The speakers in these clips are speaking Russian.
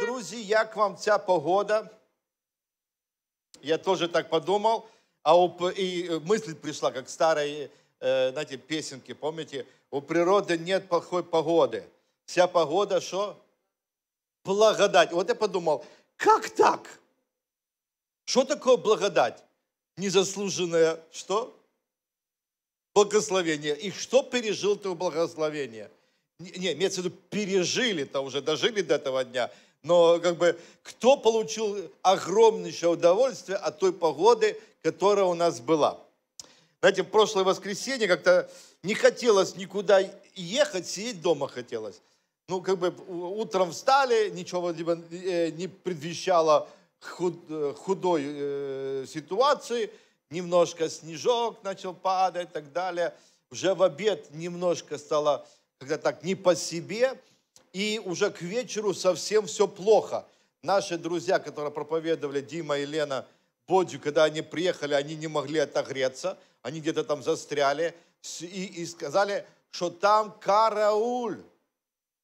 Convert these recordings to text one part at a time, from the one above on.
друзі, як вам ця погода? Я тоже так подумал. А у, и мысль пришла, как старые, знаете, песенки, помните? У природы нет плохой погоды. Вся погода что? Благодать. Вот я подумал, как так? Что такое благодать? Незаслуженное что? Благословение. И что пережил ты в благословение? Не, не имеется в виду, пережили-то уже, дожили до этого дня – но как бы кто получил огромнейшее удовольствие от той погоды, которая у нас была. Знаете, в прошлое воскресенье как-то не хотелось никуда ехать, сидеть дома хотелось. Ну, как бы утром встали, ничего либо э, не предвещало худой э, ситуации, немножко снежок начал падать и так далее. Уже в обед немножко стало, когда так, не по себе – и уже к вечеру совсем все плохо. Наши друзья, которые проповедовали, Дима и Лена Бодю, когда они приехали, они не могли отогреться, они где-то там застряли, и, и сказали, что там карауль,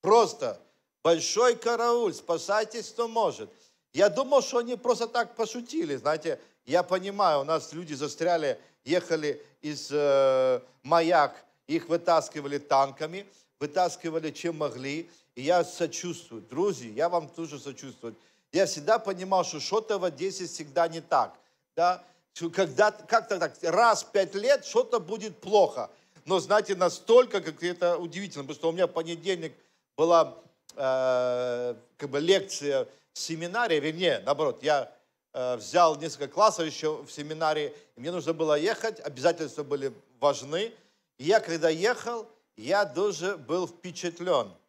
просто большой карауль, спасайтесь, кто может. Я думал, что они просто так пошутили, знаете, я понимаю, у нас люди застряли, ехали из э, маяк, их вытаскивали танками, вытаскивали чем могли, и я сочувствую. Друзья, я вам тоже сочувствую. Я всегда понимал, что что-то в Одессе всегда не так. Да? Когда, как-то так, раз в пять лет что-то будет плохо. Но, знаете, настолько, как это удивительно, потому что у меня в понедельник была э, как бы лекция в семинаре, вернее, наоборот, я э, взял несколько классов еще в семинаре, мне нужно было ехать, обязательства были важны. И я, когда ехал, я тоже был впечатлен –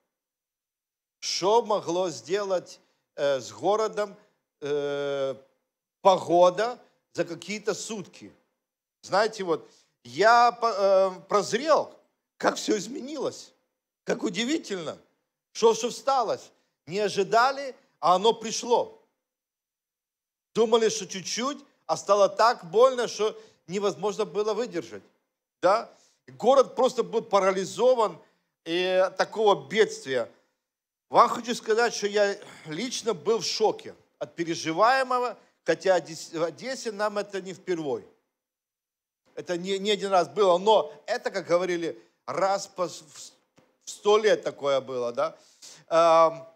что могло сделать э, с городом э, погода за какие-то сутки? Знаете, вот я э, прозрел, как все изменилось, как удивительно, что же всталось Не ожидали, а оно пришло. Думали, что чуть-чуть, а стало так больно, что невозможно было выдержать. Да? Город просто был парализован и такого бедствия. Вам хочу сказать, что я лично был в шоке от переживаемого, хотя в Одессе нам это не впервой. Это не, не один раз было, но это, как говорили, раз по, в сто лет такое было, да. А,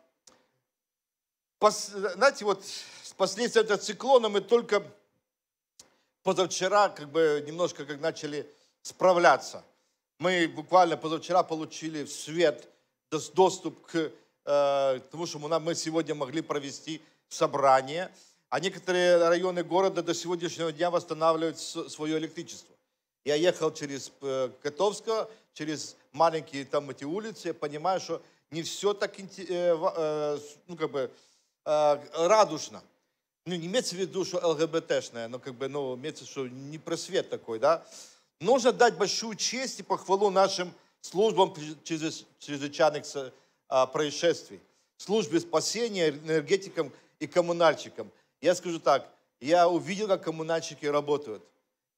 пос, знаете, вот с последствия этого циклона мы только позавчера как бы немножко как начали справляться. Мы буквально позавчера получили свет доступ к потому э, что мы сегодня могли провести собрание, а некоторые районы города до сегодняшнего дня восстанавливают свое электричество. Я ехал через э, Котовско, через маленькие там эти улицы, понимаю, что не все так э, ну, как бы, радушно. Ну, не имеется в виду, что ЛГБТшное, но как бы, ну, имеется, что не просвет такой, да. Нужно дать большую честь и похвалу нашим службам чрезвычайных а, происшествий, службе спасения, энергетикам и коммунальщикам. Я скажу так, я увидел, как коммунальщики работают.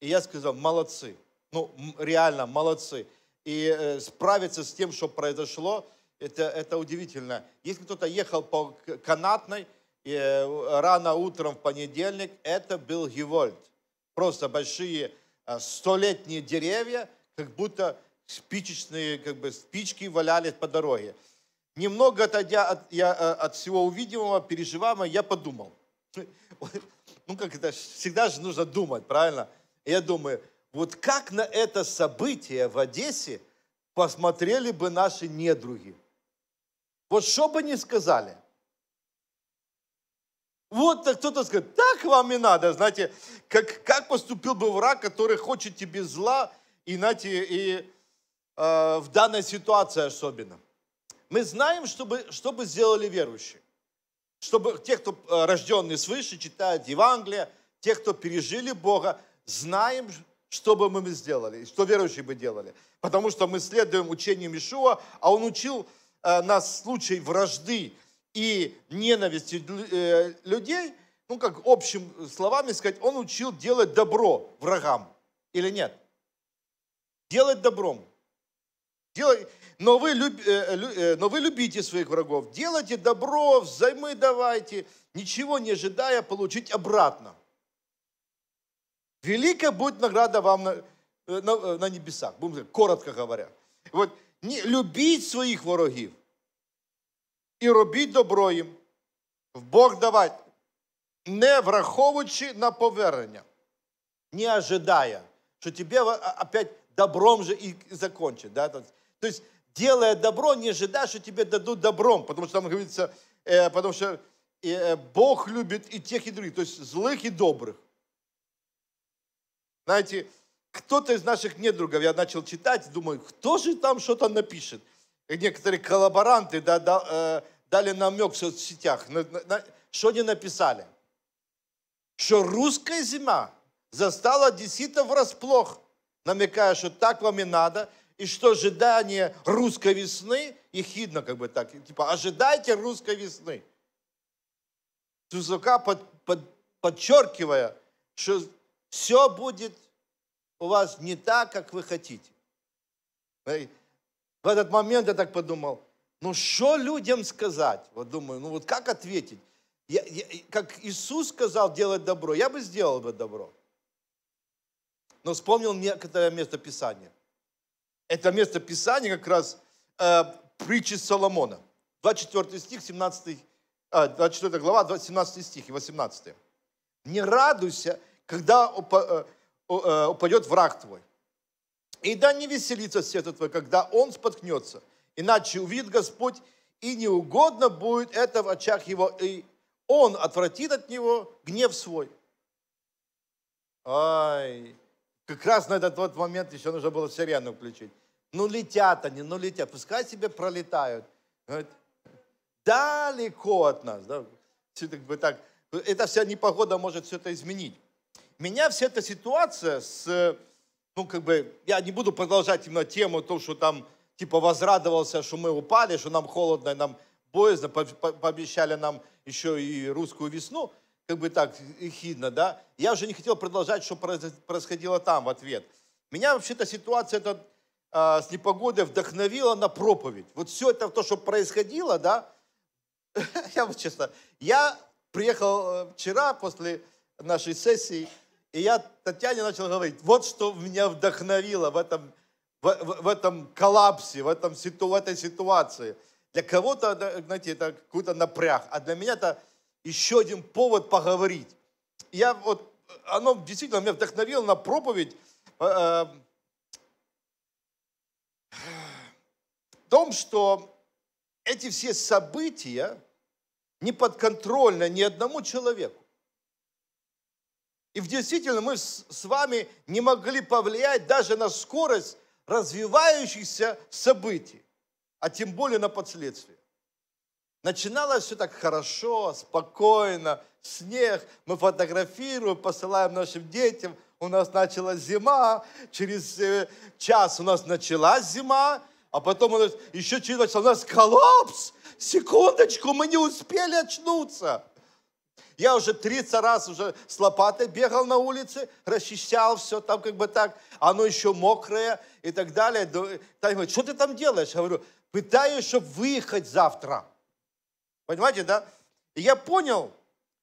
И я сказал, молодцы. Ну, реально, молодцы. И э, справиться с тем, что произошло, это, это удивительно. Если кто-то ехал по канатной, э, рано утром в понедельник, это был Гевольд. Просто большие а, столетние э, деревья, как будто спичечные, как бы спички валялись по дороге. Немного отойдя от, я, э, от всего увиденного, переживаемого, я подумал. Ну, как это, всегда же нужно думать, правильно? Я думаю, вот как на это событие в Одессе посмотрели бы наши недруги? Вот что бы ни сказали. Вот кто-то скажет, так вам и надо, знаете, как, как поступил бы враг, который хочет тебе зла, и, знаете, и э, в данной ситуации особенно – мы знаем, чтобы, что бы сделали верующие. Чтобы те, кто э, рожденный свыше, читают Евангелие, те, кто пережили Бога, знаем, что бы мы сделали, что верующие бы делали. Потому что мы следуем учению Мишуа, а он учил э, нас случай вражды и ненависти э, людей, ну, как общим словами сказать, он учил делать добро врагам. Или нет? Делать добром. Делать, но вы, люб, э, э, э, но вы любите своих врагов, делайте добро, взаймы давайте, ничего не ожидая получить обратно. Велика будет награда вам на, на, на небесах, будем сказать, коротко говоря. Вот, не, любіть своїх ворогів і робіть добро їм, в Бог давать, не враховуючи на повернення, не ожидая, что тебе а, опять добром же и закончить. Да? То есть делая добро, не ожидая, что тебе дадут добром, потому что там говорится, э, потому что э, Бог любит и тех, и других, то есть злых и добрых. Знаете, кто-то из наших недругов, я начал читать, думаю, кто же там что-то напишет. И некоторые коллаборанты да, да, э, дали намек в соцсетях, на, на, на, что они написали. Что русская зима застала одесситов врасплох, намекая, что так вам и надо, и что ожидание русской весны, ехидно как бы так, типа ожидайте русской весны. Сука под, под, подчеркивая, что все будет у вас не так, как вы хотите. В этот момент я так подумал, ну что людям сказать? Вот думаю, ну вот как ответить? Я, я, как Иисус сказал делать добро, я бы сделал бы добро. Но вспомнил некоторое местописание. Это место Писания как раз э, притчи Соломона. 24 стих, 17, э, 24 глава, 17 стих и 18. «Не радуйся, когда упа, э, э, упадет враг твой, и да не веселится сердце твое, когда он споткнется, иначе увидит Господь, и неугодно будет это в очах его, и он отвратит от него гнев свой». Ай, как раз на этот вот момент еще нужно было сирену включить. Ну летят они, ну летят, пускай себе пролетают. Говорит, далеко от нас. Да? Так, эта вся непогода может все это изменить. Меня вся эта ситуация с, ну как бы, я не буду продолжать именно тему, то, что там типа возрадовался, что мы упали, что нам холодно, и нам боязно, по -по пообещали нам еще и русскую весну, как бы так хидно, да. Я уже не хотел продолжать, что происходило там в ответ. Меня вообще-то ситуация этот а, с непогодой вдохновила на проповедь. Вот все это то, что происходило, да, я вот честно, я приехал э, вчера после нашей сессии, и я Татьяне начал говорить, вот что меня вдохновило в этом, в, в, в этом коллапсе, в, этом, в этой ситуации. Для кого-то, знаете, это какой-то напряг, а для меня это еще один повод поговорить. Я вот, оно действительно меня вдохновило на проповедь, э, э, в том, что эти все события не подконтрольны ни одному человеку. И в действительно мы с вами не могли повлиять даже на скорость развивающихся событий, а тем более на последствия. Начиналось все так хорошо, спокойно, снег, мы фотографируем, посылаем нашим детям – у нас началась зима, через э, час у нас началась зима, а потом у нас еще через два у нас коллапс. Секундочку, мы не успели очнуться. Я уже 30 раз уже с лопатой бегал на улице, расчищал все там как бы так, оно еще мокрое и так далее. Таня говорит, что ты там делаешь? Я говорю, пытаюсь, чтобы выехать завтра. Понимаете, да? И я понял,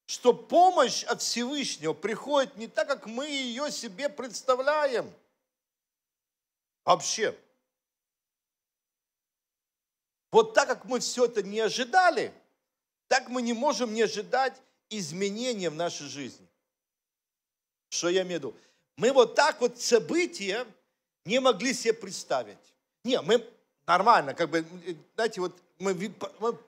что помощь от Всевышнего приходит не так, как мы ее себе представляем. Вообще. Вот так, как мы все это не ожидали, так мы не можем не ожидать изменения в нашей жизни. Что я имею в виду? Мы вот так вот события не могли себе представить. Не, мы нормально, как бы, э, знаете, вот мы, мы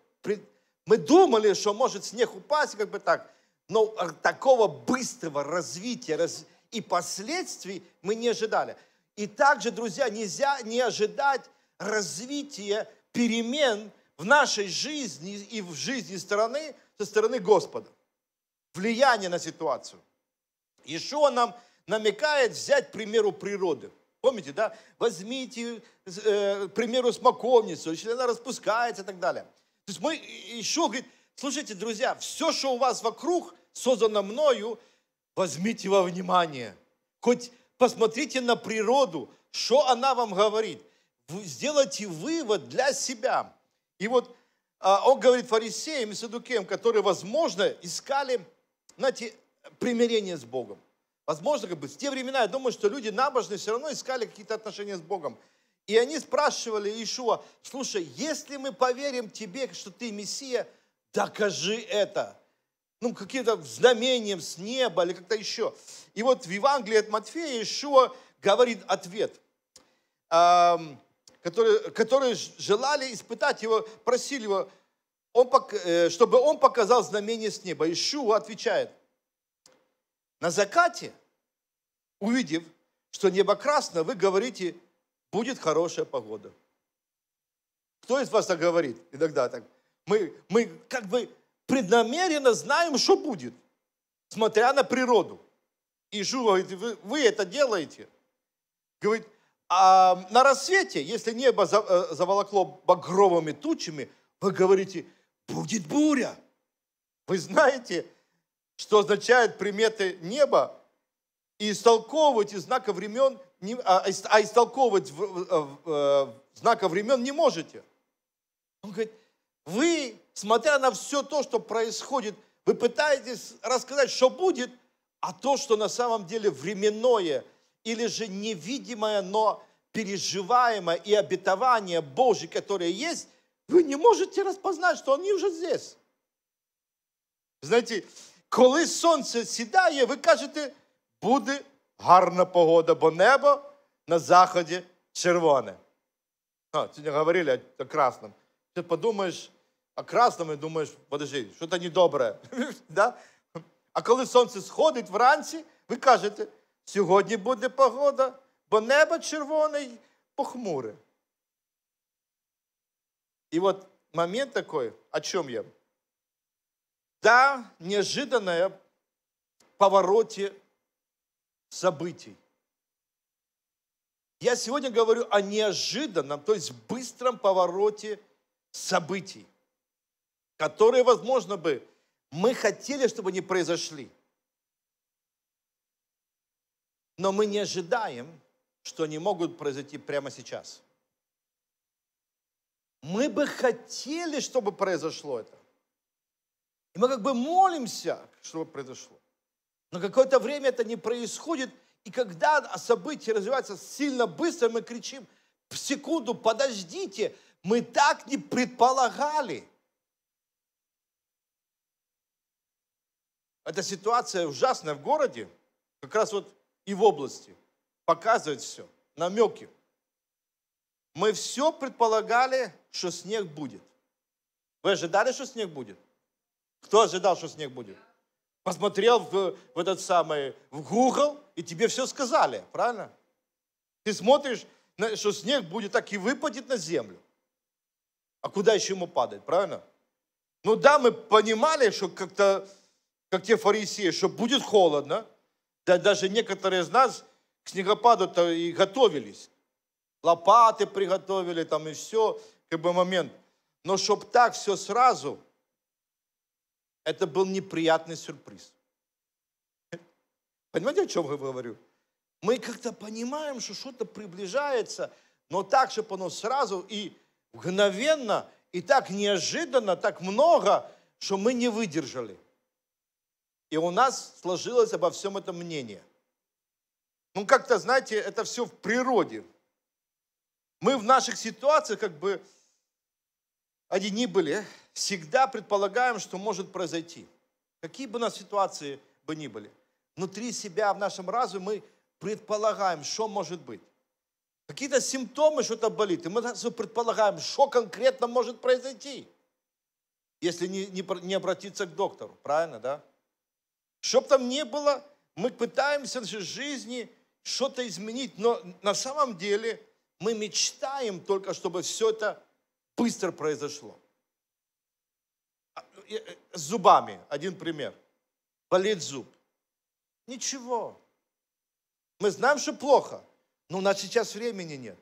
мы думали, что может снег упасть, как бы так, но а, такого быстрого развития раз... и последствий мы не ожидали. И также, друзья, нельзя не ожидать развития перемен в нашей жизни и в жизни страны со стороны Господа. Влияние на ситуацию. Еще он нам намекает взять примеру природы. Помните, да? Возьмите, э, примеру, смоковницу, если она распускается и так далее – то есть мы еще, говорит, слушайте, друзья, все, что у вас вокруг создано мною, возьмите во внимание. Хоть посмотрите на природу, что она вам говорит. Сделайте вывод для себя. И вот а, он говорит фарисеям и садукеям, которые, возможно, искали, знаете, примирение с Богом. Возможно, как бы в те времена, я думаю, что люди набожные все равно искали какие-то отношения с Богом. И они спрашивали Иешуа, слушай, если мы поверим тебе, что ты Мессия, докажи это. Ну, каким-то знамением с неба или как-то еще. И вот в Евангелии от Матфея Иешуа говорит ответ, которые, эм, которые желали испытать его, просили его, он, э, чтобы он показал знамение с неба. Иешуа отвечает, на закате, увидев, что небо красно, вы говорите – будет хорошая погода. Кто из вас так говорит иногда так? Мы, мы как бы преднамеренно знаем, что будет, смотря на природу. И Ишу говорит, вы, вы это делаете. Говорит, а на рассвете, если небо э, заволокло багровыми тучами, вы говорите, будет буря. Вы знаете, что означают приметы неба, и истолковываете знаков времен не, а, а, а, истолковывать в, в, э, э, в, знака времен не можете. Он говорит, вы, смотря на все то, что происходит, вы пытаетесь рассказать, что будет, а то, что на самом деле временное или же невидимое, но переживаемое и обетование Божье, которое есть, вы не можете распознать, что они уже здесь. Знаете, коли солнце седает, вы кажете, будет. гарна погода, бо небо на заході червоне. А, Сьогодні говорили о красном. Ти подумаєш о красному і думаєш, подожди, що то недобре. да? А коли сонце сходить вранці, ви кажете, сьогодні буде погода, бо небо червоне і похмуре. І от момент такой, о чем я? Та неожиданное в повороте событий. Я сегодня говорю о неожиданном, то есть быстром повороте событий, которые, возможно бы, мы хотели, чтобы они произошли. Но мы не ожидаем, что они могут произойти прямо сейчас. Мы бы хотели, чтобы произошло это. И мы как бы молимся, чтобы произошло. Но какое-то время это не происходит, и когда события развиваются сильно быстро, мы кричим, секунду, подождите, мы так не предполагали. Эта ситуация ужасная в городе, как раз вот и в области. Показывает все, намеки. Мы все предполагали, что снег будет. Вы ожидали, что снег будет? Кто ожидал, что снег будет? посмотрел в, в этот самый, в Google, и тебе все сказали, правильно? Ты смотришь, что снег будет так и выпадет на землю. А куда еще ему падать, правильно? Ну да, мы понимали, что как-то, как те фарисеи, что будет холодно. Да даже некоторые из нас к снегопаду-то и готовились. Лопаты приготовили там и все, как бы момент. Но чтобы так все сразу – это был неприятный сюрприз. Понимаете, о чем я говорю? Мы как-то понимаем, что что-то приближается, но так, чтобы оно сразу и мгновенно, и так неожиданно, так много, что мы не выдержали. И у нас сложилось обо всем этом мнение. Ну, как-то, знаете, это все в природе. Мы в наших ситуациях как бы они ни были, всегда предполагаем, что может произойти. Какие бы у нас ситуации бы ни были. Внутри себя, в нашем разуме мы предполагаем, что может быть. Какие-то симптомы, что-то болит. И мы предполагаем, что конкретно может произойти, если не, не, не обратиться к доктору. Правильно, да? Что там ни было, мы пытаемся в нашей жизни что-то изменить, но на самом деле мы мечтаем только, чтобы все это быстро произошло. А, ну, э, с зубами, один пример. Болит зуб. Ничего. Мы знаем, что плохо, но у нас сейчас времени нет.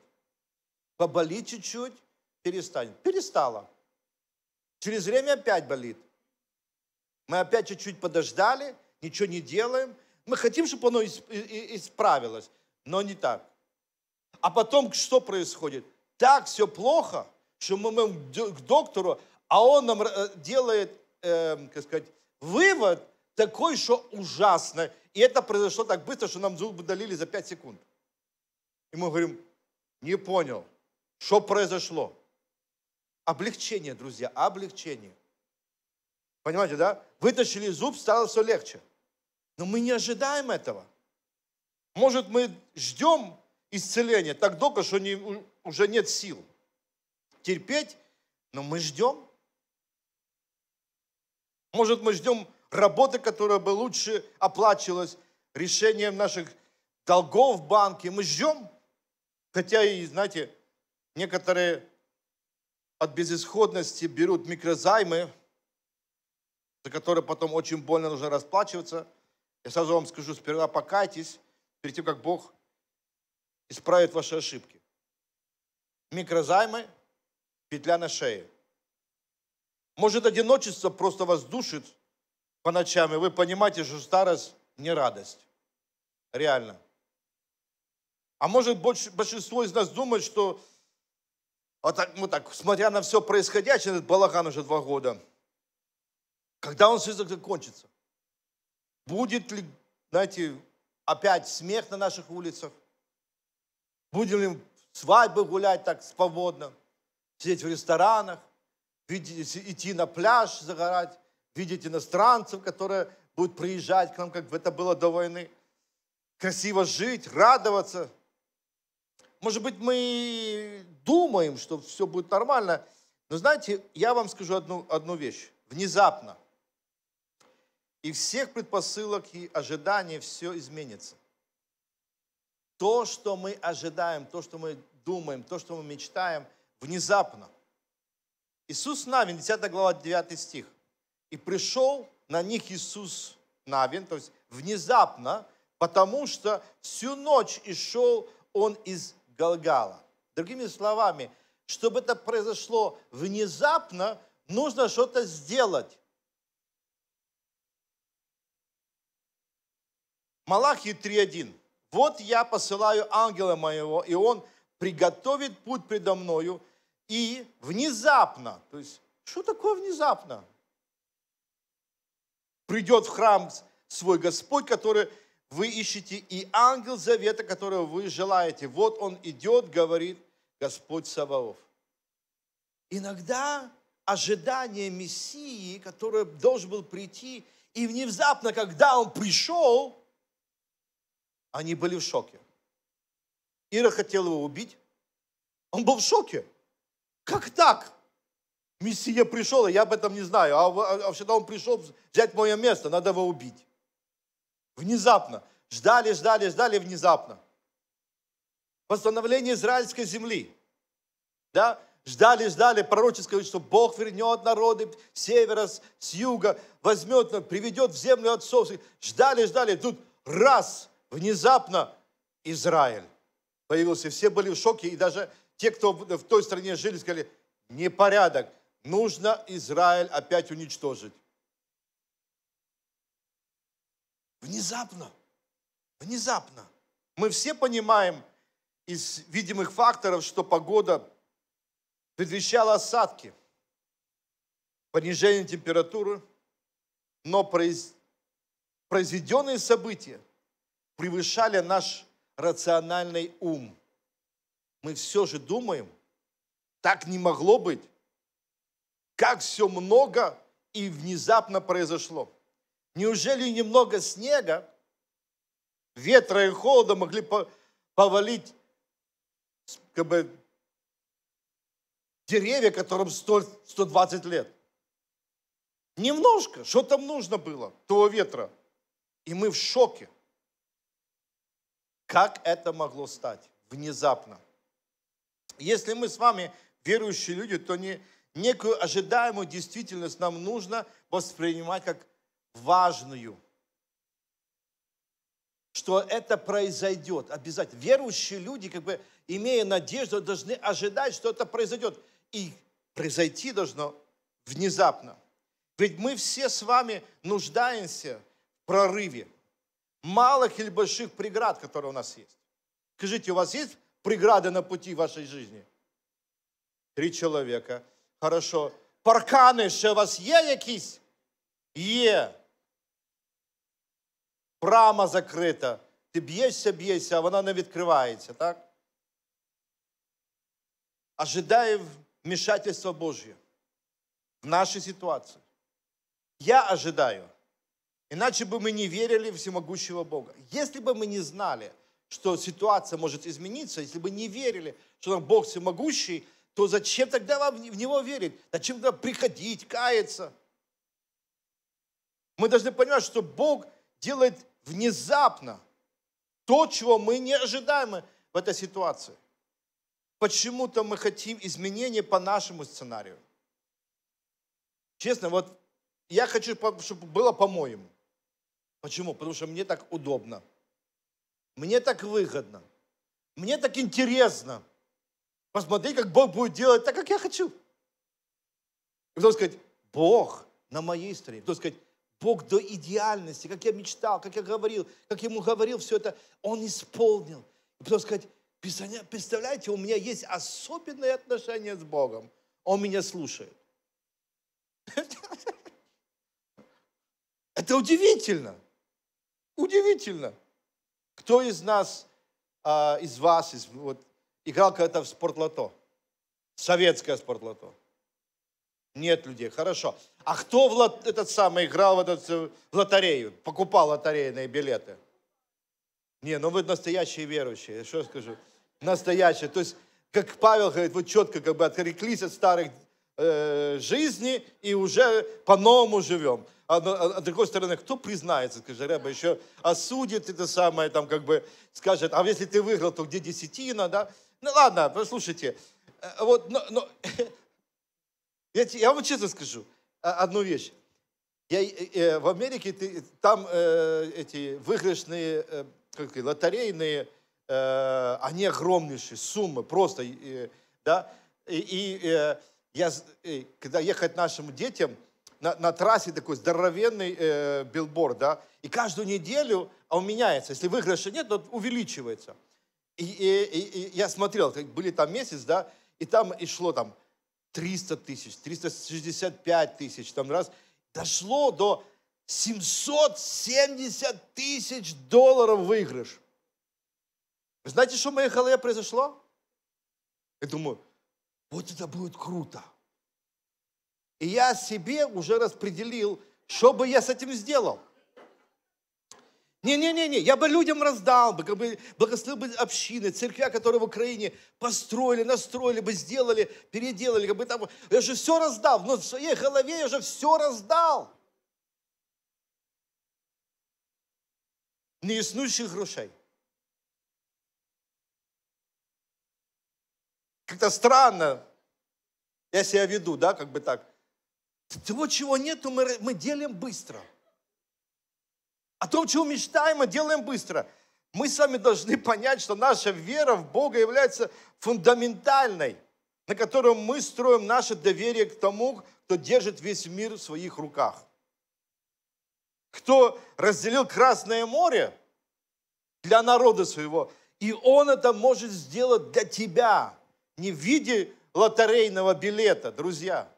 Поболит чуть-чуть, перестанет. перестала Через время опять болит. Мы опять чуть-чуть подождали, ничего не делаем. Мы хотим, чтобы оно исправилось, но не так. А потом что происходит? Так все плохо – что мы идем к доктору, а он нам э, делает, э, как сказать, вывод такой, что ужасно. И это произошло так быстро, что нам зубы удалили за 5 секунд. И мы говорим, не понял, что произошло. Облегчение, друзья, облегчение. Понимаете, да? Вытащили зуб, стало все легче. Но мы не ожидаем этого. Может, мы ждем исцеления так долго, что не, уже нет сил терпеть, но мы ждем. Может, мы ждем работы, которая бы лучше оплачивалась решением наших долгов в банке. Мы ждем. Хотя и, знаете, некоторые от безысходности берут микрозаймы, за которые потом очень больно нужно расплачиваться. Я сразу вам скажу, сперва покайтесь, перед тем, как Бог исправит ваши ошибки. Микрозаймы петля на шее. Может, одиночество просто вас душит по ночам, и вы понимаете, что старость не радость. Реально. А может, большинство из нас думает, что вот так, вот так, смотря на все происходящее, этот балаган уже два года, когда он все закончится? Будет ли, знаете, опять смех на наших улицах? Будем ли свадьбы гулять так свободно? сидеть в ресторанах, видеть, идти на пляж загорать, видеть иностранцев, которые будут приезжать к нам, как это было до войны. Красиво жить, радоваться. Может быть, мы думаем, что все будет нормально, но знаете, я вам скажу одну, одну вещь. Внезапно и всех предпосылок и ожиданий все изменится. То, что мы ожидаем, то, что мы думаем, то, что мы мечтаем – внезапно. Иисус Навин, 10 глава, 9 стих. И пришел на них Иисус Навин, то есть внезапно, потому что всю ночь и шел он из Галгала. Другими словами, чтобы это произошло внезапно, нужно что-то сделать. Малахии 3.1. «Вот я посылаю ангела моего, и он приготовит путь предо мною, и внезапно, то есть, что такое внезапно? Придет в храм свой Господь, который вы ищете, и ангел завета, которого вы желаете. Вот он идет, говорит Господь Саваоф. Иногда ожидание Мессии, который должен был прийти, и внезапно, когда он пришел, они были в шоке. Ира хотела его убить. Он был в шоке. Как так? Мессия пришел, а я об этом не знаю. А, а, вообще-то он пришел взять мое место, надо его убить. Внезапно. Ждали, ждали, ждали внезапно. Восстановление израильской земли. Да? Ждали, ждали пророческое, что Бог вернет народы с севера, с юга, возьмет, ну, приведет в землю отцов. Ждали, ждали. Тут раз, внезапно Израиль появился. Все были в шоке и даже те, кто в той стране жили, сказали, непорядок, нужно Израиль опять уничтожить. Внезапно, внезапно. Мы все понимаем из видимых факторов, что погода предвещала осадки, понижение температуры, но произ... произведенные события превышали наш рациональный ум – мы все же думаем, так не могло быть. Как все много и внезапно произошло. Неужели немного снега, ветра и холода могли повалить как бы, деревья, которым 100, 120 лет? Немножко, что там нужно было, того ветра. И мы в шоке. Как это могло стать внезапно? Если мы с вами верующие люди, то не, некую ожидаемую действительность нам нужно воспринимать как важную. Что это произойдет обязательно. Верующие люди, как бы имея надежду, должны ожидать, что это произойдет. И произойти должно внезапно. Ведь мы все с вами нуждаемся в прорыве малых или больших преград, которые у нас есть. Скажите, у вас есть преграды на пути вашей жизни? Три человека. Хорошо. парканы, что у вас є якісь? Є. Брама закрита. ты б'єшся, б'єшся, а вона не відкривається, так? Ожидаю а вмешательства Божье в нашей ситуации. Я ожидаю. Иначе бы мы не верили всемогущего Бога. Если бы мы не знали, что ситуация может измениться, если бы не верили, что там Бог всемогущий, то зачем тогда вам в Него верить? Зачем тогда приходить, каяться? Мы должны понимать, что Бог делает внезапно то, чего мы не ожидаем в этой ситуации. Почему-то мы хотим изменения по нашему сценарию. Честно, вот я хочу, чтобы было по-моему. Почему? Потому что мне так удобно. Мне так выгодно. Мне так интересно. Посмотри, как Бог будет делать так, как я хочу. И сказать, Бог на моей стороне. Потом сказать, Бог до идеальности, как я мечтал, как я говорил, как ему говорил все это, он исполнил. И сказать, представляете, у меня есть особенное отношение с Богом. Он меня слушает. Это удивительно. Удивительно. Кто из нас, э, из вас, из, вот, играл когда-то в спортлото? Советское спортлото. Нет людей, хорошо. А кто в лот, этот самый играл в, этот, э, в лотерею, покупал лотерейные билеты? Не, ну вы настоящие верующие, что я скажу? Настоящие. То есть, как Павел говорит, вы четко как бы отреклись от старых жизни и уже по-новому живем. А, ну, а, а с другой стороны, кто признается, скажи, Рэба, еще осудит это самое, там как бы скажет, а если ты выиграл, то где десятина, да? Ну ладно, послушайте, э, вот, но, но я, я вам честно скажу одну вещь. Я, э, э, в Америке ты, там э, эти выигрышные, э, как сказать, лотерейные, э, они огромнейшие, суммы просто, э, да, и, и э, я, э, когда ехать нашим детям, на, на трассе такой здоровенный э, билборд, да, и каждую неделю а он меняется. Если выигрыша нет, то увеличивается. И, и, и, и я смотрел, были там месяц, да, и там и шло там 300 тысяч, 365 тысяч, там раз, дошло до 770 тысяч долларов выигрыш. Вы знаете, что в моей голове произошло? Я думаю, вот это будет круто. И я себе уже распределил, что бы я с этим сделал. Не-не-не, не, я бы людям раздал, бы, как бы благословил бы общины, церквя, которые в Украине построили, настроили бы, сделали, переделали. Как бы там, я же все раздал, но в своей голове я же все раздал. Не існуючих грошей. как-то странно я себя веду, да, как бы так. Того, чего нету, мы, мы делим быстро. О том, чего мечтаем, мы делаем быстро. Мы с вами должны понять, что наша вера в Бога является фундаментальной, на котором мы строим наше доверие к тому, кто держит весь мир в своих руках. Кто разделил Красное море для народа своего, и он это может сделать для тебя – не в виде лотерейного билета, друзья.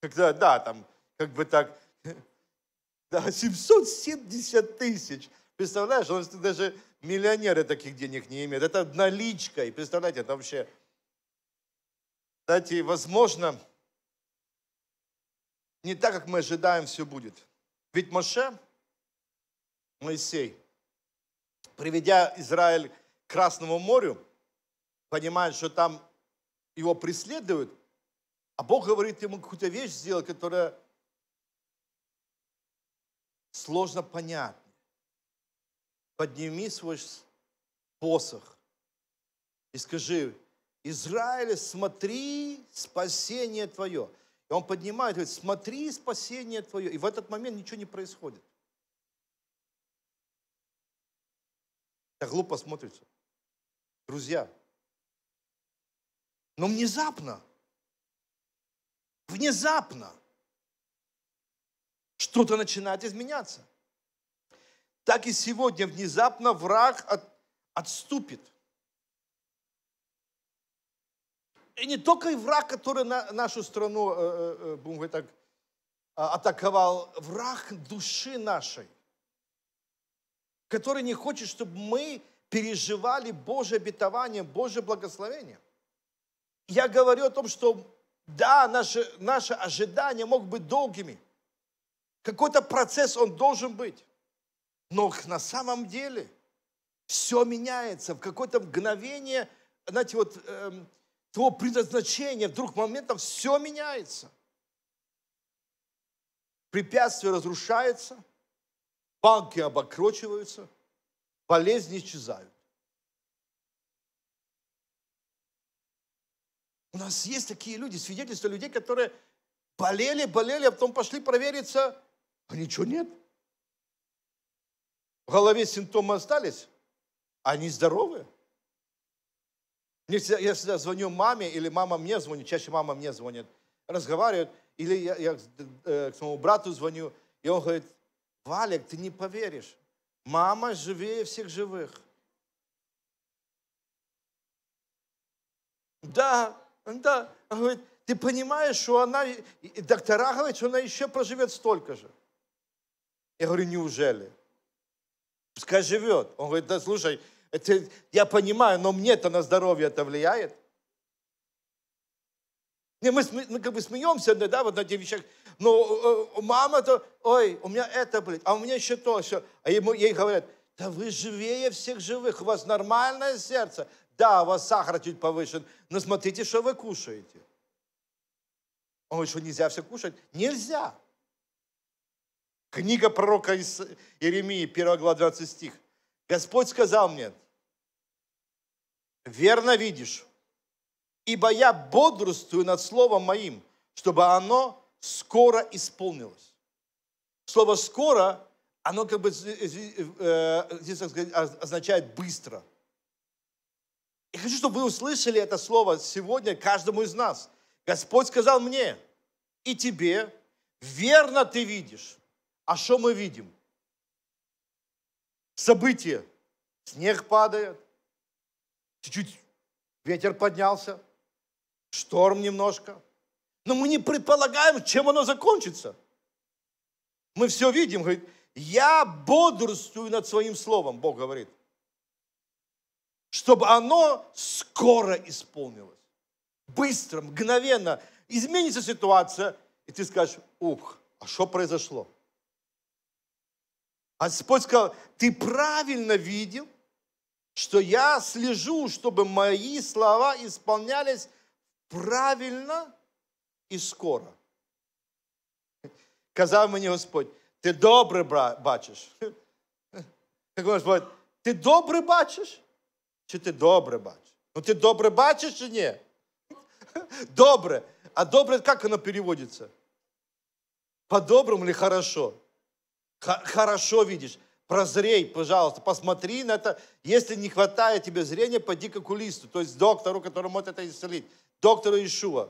Когда, да, там, как бы так, да, 770 тысяч. Представляешь, он даже миллионеры таких денег не имеют. Это наличка. И представляете, это вообще... Кстати, возможно, не так, как мы ожидаем, все будет. Ведь Моше, Моисей, приведя Израиль к Красному морю, понимает, что там его преследуют, а Бог говорит ему какую-то вещь сделать, которая сложно понятна. Подними свой посох и скажи, Израиль, смотри, спасение твое. И он поднимает, говорит, смотри, спасение твое. И в этот момент ничего не происходит. Так глупо смотрится. Друзья, но внезапно, внезапно что-то начинает изменяться. Так и сегодня внезапно враг от, отступит. И не только и враг, который на, нашу страну, э, э, э, будем говорить так, а, атаковал, враг души нашей, который не хочет, чтобы мы переживали Божье обетование, Божье благословение я говорю о том, что да, наши, наши ожидания могут быть долгими. Какой-то процесс он должен быть. Но на самом деле все меняется. В какое-то мгновение, знаете, вот эм, твое предназначение, вдруг моментом все меняется. Препятствия разрушаются, банки обокрочиваются, болезни исчезают. У нас есть такие люди, свидетельства людей, которые болели, болели, а потом пошли провериться, а ничего нет. В голове симптомы остались, а они здоровы. Мне всегда, я всегда звоню маме, или мама мне звонит, чаще мама мне звонит, разговаривает, или я, я э, к своему брату звоню, и он говорит, Валик, ты не поверишь, мама живее всех живых. Да, да. говорит, ты понимаешь, что она, и доктора говорят, что она еще проживет столько же. Я говорю, неужели? Пускай живет. Он говорит, да слушай, это, я понимаю, но мне-то на здоровье это влияет. Не, мы, мы как бы смеемся, да, вот на этих вещах. Но э, э, мама-то, ой, у меня это болит, а у меня еще то, все. А ему, ей говорят, да вы живее всех живых, у вас нормальное сердце да, у вас сахар чуть повышен, но смотрите, что вы кушаете. Он говорит, что нельзя все кушать? Нельзя. Книга пророка Иеремии, 1 глава, 12 стих. Господь сказал мне, верно видишь, ибо я бодрствую над словом моим, чтобы оно скоро исполнилось. Слово «скоро», оно как бы э, э, э, здесь означает «быстро». Я хочу, чтобы вы услышали это слово сегодня каждому из нас. Господь сказал мне и тебе, верно ты видишь. А что мы видим? События. Снег падает, чуть-чуть ветер поднялся, шторм немножко. Но мы не предполагаем, чем оно закончится. Мы все видим, говорит, я бодрствую над своим словом, Бог говорит чтобы оно скоро исполнилось. Быстро, мгновенно. Изменится ситуация, и ты скажешь, ух, а что произошло? А Господь сказал, ты правильно видел, что я слежу, чтобы мои слова исполнялись правильно и скоро. Казал мне Господь, "Ты добрый, бачиш. Як Господь, ти добре бачиш? Чи ти добре бачиш? Ну ти добре бачиш чи ні? Добре. А добре, как оно переводится? По-доброму или хорошо? Хорошо видишь. Прозрей, пожалуйста, посмотри на это. Если не хватает тебе зрения, пойди к окулисту, то есть доктору, который может это исцелить, доктору Ишуа.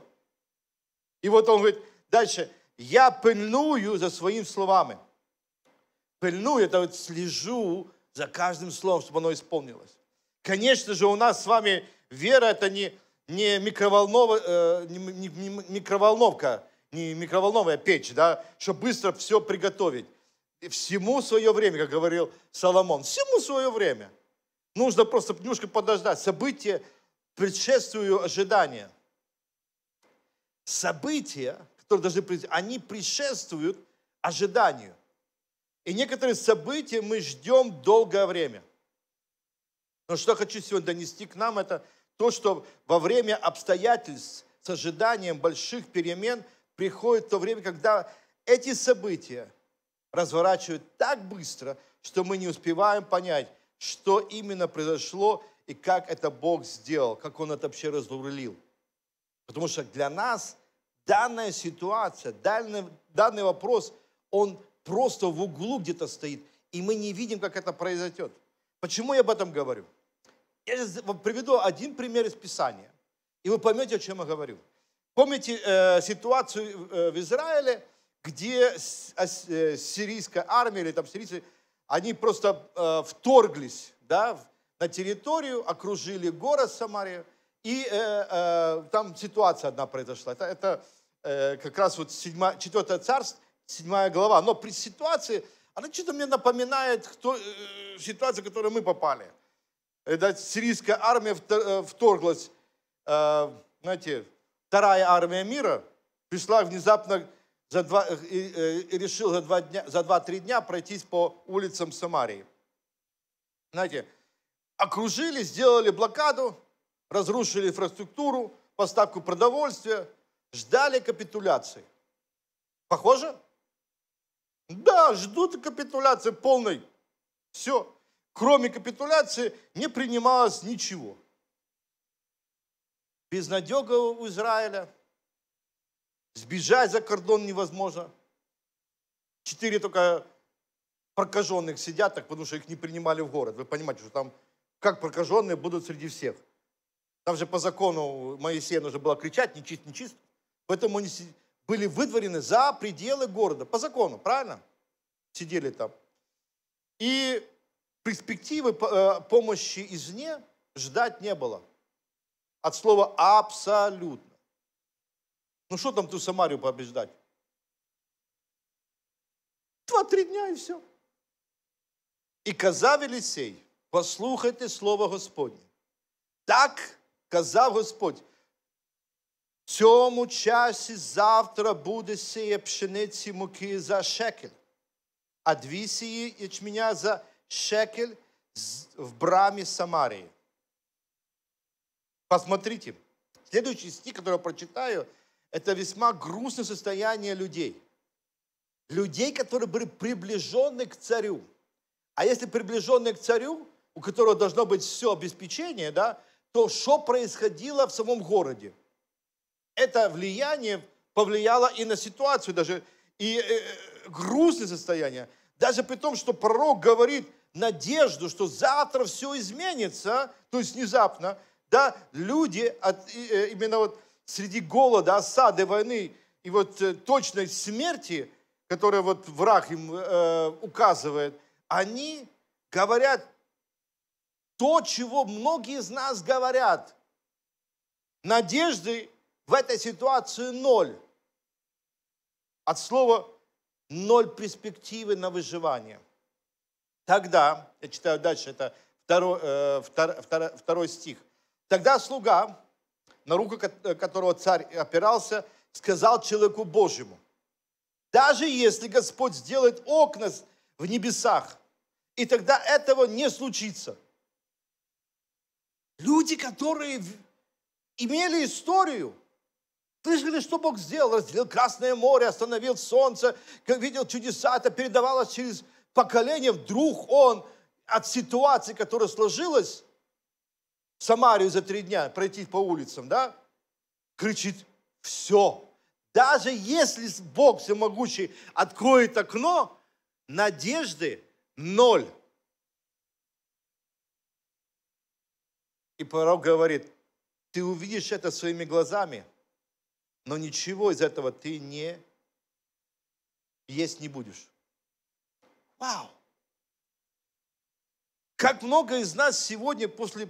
И вот он говорит, дальше, я пыльную за своими словами. Пыльную, это вот слежу за каждым словом, чтобы оно исполнилось. Конечно же, у нас с вами вера это не, не, микроволнова, э, не, не микроволновка, не микроволновая печь, да, чтобы быстро все приготовить. Всему свое время, как говорил Соломон, всему свое время. Нужно просто немножко подождать. События предшествуют ожидания. События, которые должны произойти, они предшествуют ожиданию. И некоторые события мы ждем долгое время – но что хочу сегодня донести к нам, это то, что во время обстоятельств с ожиданием больших перемен приходит то время, когда эти события разворачивают так быстро, что мы не успеваем понять, что именно произошло и как это Бог сделал, как Он это вообще разрулил. Потому что для нас данная ситуация, данный, данный вопрос, он просто в углу где-то стоит, и мы не видим, как это произойдет. Почему я об этом говорю? Я сейчас вам приведу один пример из Писания, и вы поймете, о чем я говорю. Помните э, ситуацию э, в Израиле, где а, э, сирийская армия или там сирийцы, они просто э, вторглись да, на территорию, окружили город Самарию, и э, э, там ситуация одна произошла. Это, это э, как раз вот 7, 4 царство, 7 глава. Но при ситуации, она что-то мне напоминает э, ситуацию, в которую мы попали – это сирийская армия э, вторглась, э, знаете, вторая армия мира пришла внезапно за два, э, и, и решил за два дня, за два-три дня пройтись по улицам Самарии. Знаете, окружили, сделали блокаду, разрушили инфраструктуру, поставку продовольствия, ждали капитуляции. Похоже? Да, ждут капитуляции полной. Все кроме капитуляции, не принималось ничего. Безнадега у Израиля, сбежать за кордон невозможно. Четыре только прокаженных сидят, так потому что их не принимали в город. Вы понимаете, что там как прокаженные будут среди всех. Там же по закону Моисея нужно было кричать, нечист, нечист. Поэтому они были выдворены за пределы города, по закону, правильно? Сидели там. И перспективы э, помощи извне ждать не было. От слова абсолютно. Ну что там ту Самарию побеждать? Два-три дня и все. И казав Елисей, послухайте слово Господнє. Так казав Господь, в цьому часі завтра буде сіє пшениці муки за шекель, а дві сії ячменя за шекель в браме Самарии. Посмотрите, следующий стих, который я прочитаю, это весьма грустное состояние людей. Людей, которые были приближены к царю. А если приближенные к царю, у которого должно быть все обеспечение, да, то что происходило в самом городе? Это влияние повлияло и на ситуацию даже, и э, э грустное состояние. Даже при том, что пророк говорит – надежду, что завтра все изменится, то есть внезапно, да, люди от, э, именно вот среди голода, осады, войны и вот э, точной смерти, которую вот враг им э, указывает, они говорят то, чего многие из нас говорят. Надежды в этой ситуации ноль. От слова ноль перспективы на выживание – Тогда, я читаю дальше, это второй, э, втор, втор, второй стих. Тогда слуга, на руку э, которого царь опирался, сказал человеку Божьему, даже если Господь сделает окна в небесах, и тогда этого не случится. Люди, которые имели историю, слышали, что Бог сделал, разделил Красное море, остановил солнце, видел чудеса, это передавалось через поколение, вдруг он от ситуации, которая сложилась, в Самарию за три дня пройти по улицам, да, кричит «все». Даже если Бог всемогущий откроет окно, надежды ноль. И пророк говорит, ты увидишь это своими глазами, но ничего из этого ты не есть не будешь. Вау! Как много из нас сегодня после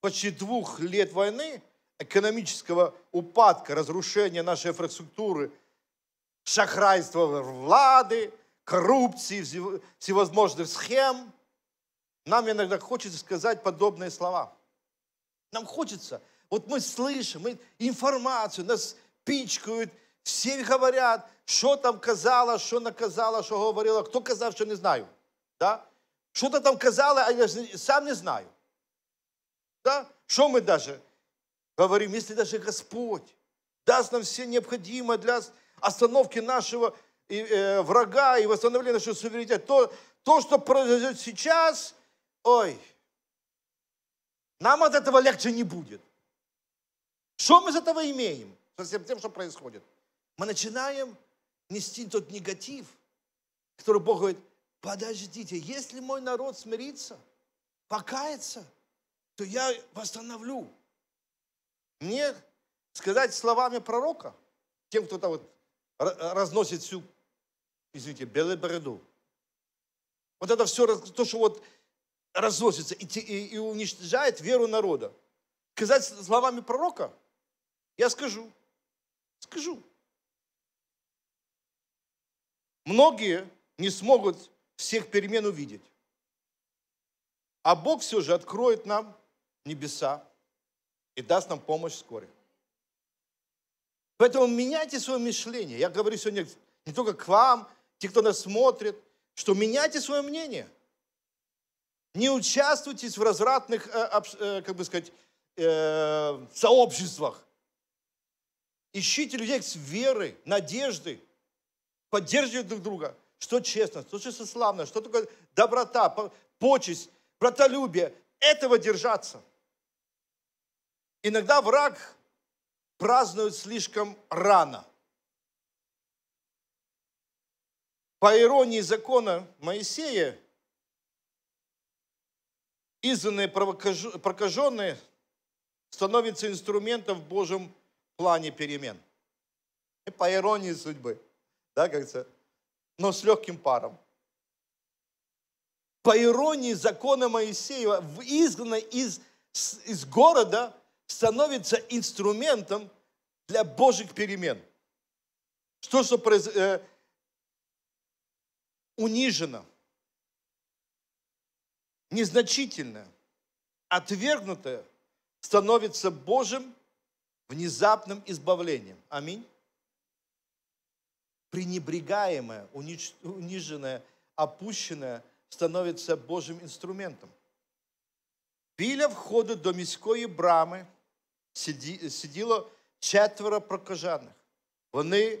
почти двух лет войны, экономического упадка, разрушения нашей инфраструктуры, шахрайства влады, коррупции, всевозможных схем, нам иногда хочется сказать подобные слова. Нам хочется. Вот мы слышим мы информацию, нас пичкают – всі говорять, що там казала, що наказала, що говорила. Хто казав, що не знаю. Да? Що то там казала, а я ж сам не знаю. Да? Что мы даже говорим, если даже Господь даст нам все необходимое для остановки нашего врага и восстановления нашего суверенитета, то, то, что произойдет сейчас, ой, нам от этого легче не будет. Что мы из этого имеем со всем тем, что происходит? Мы начинаем нести тот негатив, который Бог говорит, подождите, если мой народ смирится, покается, то я восстановлю. Мне сказать словами пророка, тем, кто там вот разносит всю, извините, белую бороду. Вот это все, то, что вот разносится и, и, и уничтожает веру народа. Сказать словами пророка, я скажу, скажу. Многие не смогут всех перемен увидеть. А Бог все же откроет нам небеса и даст нам помощь вскоре. Поэтому меняйте свое мышление. Я говорю сегодня не только к вам, те, кто нас смотрит, что меняйте свое мнение. Не участвуйте в развратных, э, э, как бы сказать, э, сообществах. Ищите людей с верой, надеждой, поддерживать друг друга. Что честно, что славно, что такое доброта, почесть, братолюбие. Этого держаться. Иногда враг празднует слишком рано. По иронии закона Моисея, изданные прокаженные становятся инструментом в Божьем плане перемен. И по иронии судьбы – да, как говорится, но с легким паром. По иронии закона Моисеева, изгнанный из, из города становится инструментом для Божьих перемен. Что, что произ... э, унижено, незначительное, отвергнутое становится Божьим внезапным избавлением. Аминь пренебрегаемое, униж... униженное, опущенное становится Божьим инструментом. Біля входу до брамы сиди сидело четверо прокажаних. Вони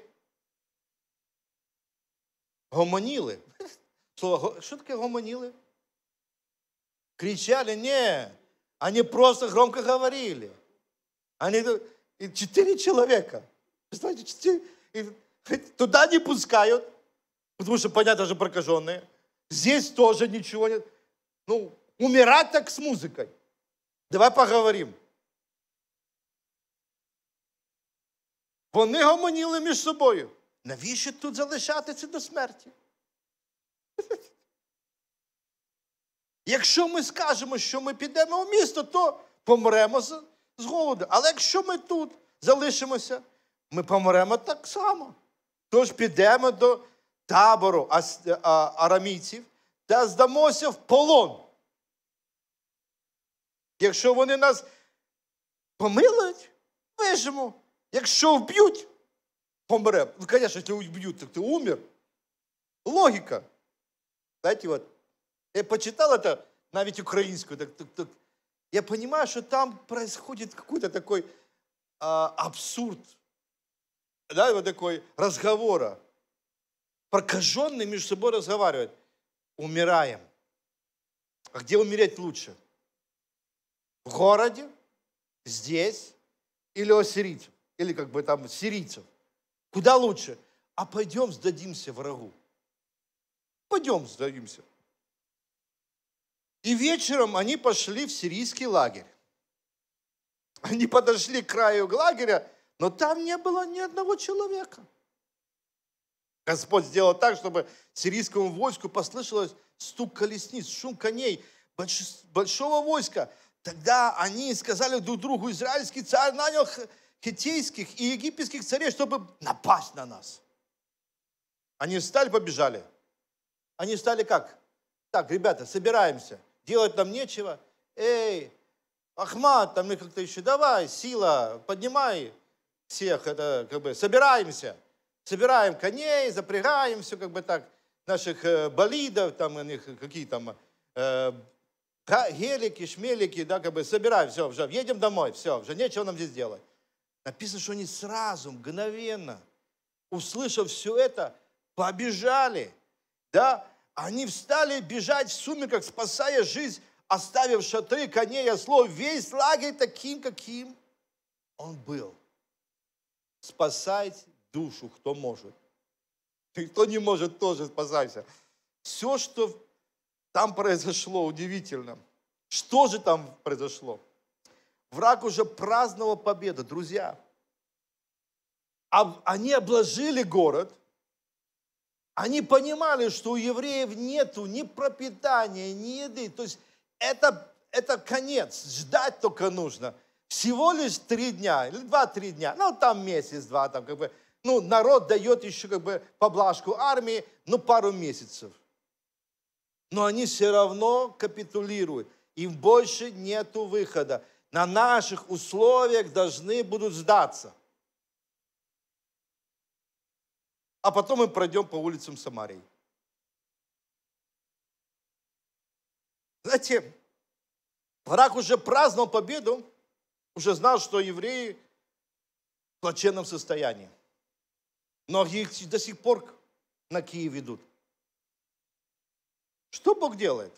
гомоніли. Слово, що таке гомоніли? Кричали, не, они просто громко говорили. Они, четыре человека. Представляете, четыре, Туда не пускают, потому что, понятно же, прокаженные. Здесь тоже ничего нет. Ну, умирать так с музыкой. Давай поговорим. Вони гомоніли між собою. Навіщо тут залишатися до смерті? Якщо ми скажемо, що ми підемо в місто, то помремо з голоду. Але якщо ми тут залишимося, ми помремо так само. Тож підемо до табору арамійців та здамося в полон. Якщо вони нас помилують, вижимо. Якщо вб'ють, помремо. Ну, звісно, якщо вб'ють, так ти умер. Логіка. Знаєте, от, я почитав це навіть українською. Так, так, так. Я розумію, що там відбувається якийсь такий а, абсурд. да, вот такой разговора. Прокаженные между собой разговаривают. Умираем. А где умереть лучше? В городе? Здесь? Или у сирийцев? Или как бы там сирийцев? Куда лучше? А пойдем сдадимся врагу. Пойдем сдадимся. И вечером они пошли в сирийский лагерь. Они подошли к краю лагеря, но там не было ни одного человека. Господь сделал так, чтобы сирийскому войску послышалось стук колесниц, шум коней большого войска. Тогда они сказали друг другу, израильский царь нанял хетейских и египетских царей, чтобы напасть на нас. Они встали, побежали. Они стали как? Так, ребята, собираемся. Делать нам нечего. Эй, Ахмад, там мы как-то еще, давай, сила, поднимай, всех, это как бы собираемся, собираем коней, запрягаем все как бы так, наших э, болидов, там у них какие там э, гелики, шмелики, да, как бы собираем, все, уже едем домой, все, уже нечего нам здесь делать. Написано, что они сразу, мгновенно, услышав все это, побежали, да, они встали бежать в сумерках, спасая жизнь, оставив шатры, коней, ослов, весь лагерь таким, каким он был – Спасать душу, кто может. Ты, кто не может, тоже спасайся. Все, что там произошло, удивительно. Что же там произошло? Враг уже праздновал победу, друзья. Они обложили город – они понимали, что у евреев нету ни пропитания, ни еды. То есть это, это конец, ждать только нужно. Всего лишь три дня, или два-три дня, ну там месяц-два, там как бы, ну народ дает еще как бы поблажку армии, ну пару месяцев. Но они все равно капитулируют, им больше нету выхода. На наших условиях должны будут сдаться. А потом мы пройдем по улицам Самарии. Знаете, враг уже праздновал победу, уже знал, что евреи в плачевном состоянии. Но их до сих пор на Киев ведут. Что Бог делает?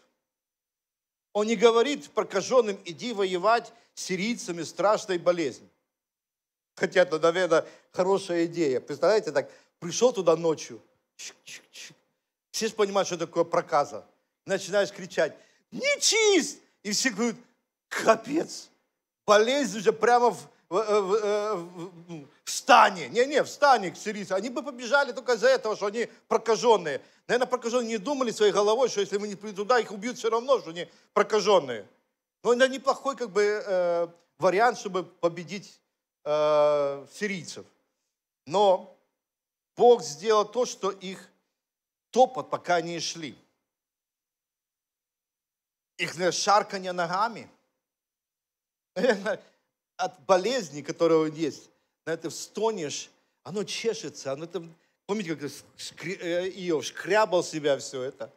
Он не говорит прокаженным, иди воевать с сирийцами страшной болезнью, Хотя это, наверное, хорошая идея. Представляете, так, пришел туда ночью, чик -чик -чик. все же понимают, что такое проказа. Начинаешь кричать, нечист! И все говорят, капец, полезли уже прямо в, в, э, в, э, в стане. Не-не, в стане к сирийцам. Они бы побежали только из-за этого, что они прокаженные. Наверное, прокаженные не думали своей головой, что если мы не придем туда, их убьют все равно, что они прокаженные. Но это неплохой как бы э, вариант, чтобы победить э, сирийцев. Но Бог сделал то, что их топот, пока они шли. Их шарканье ногами – наверное, от болезни, которая он есть, на это встонешь, оно чешется, оно там, помните, как шкри, Иов э, шкрябал себя все это,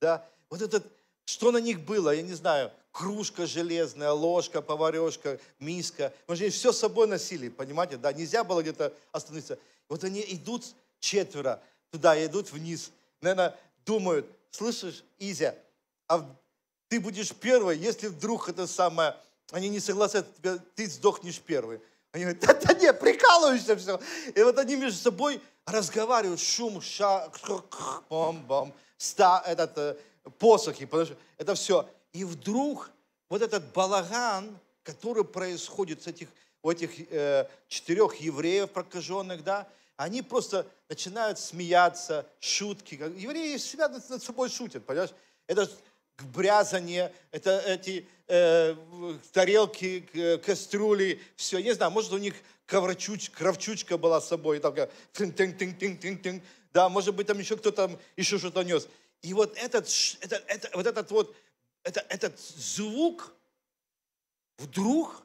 да, вот этот, что на них было, я не знаю, кружка железная, ложка, поварешка, миска, потому что все с собой носили, понимаете, да, нельзя было где-то остановиться. Вот они идут четверо туда, идут вниз, наверное, думают, слышишь, Изя, а ты будешь первой, если вдруг это самое они не согласятся, тебя, ты сдохнешь первый. Они говорят, да, да не, прикалываешься все. И вот они между собой разговаривают, шум, ша, бам-бам, ста, этот, э, посохи, потому что это все. И вдруг вот этот балаган, который происходит с этих, у этих э, четырех евреев прокаженных, да, они просто начинают смеяться, шутки. Евреи всегда над собой шутят, понимаешь? Это к брязанию, это эти э, тарелки, кастрюли, все. Я не знаю, может, у них коврачуч, кровчучка была с собой, там, тын тын тын тын тын тын да, может быть, там еще кто-то там еще что-то нес. И вот этот, это, это, вот этот вот, это, этот звук вдруг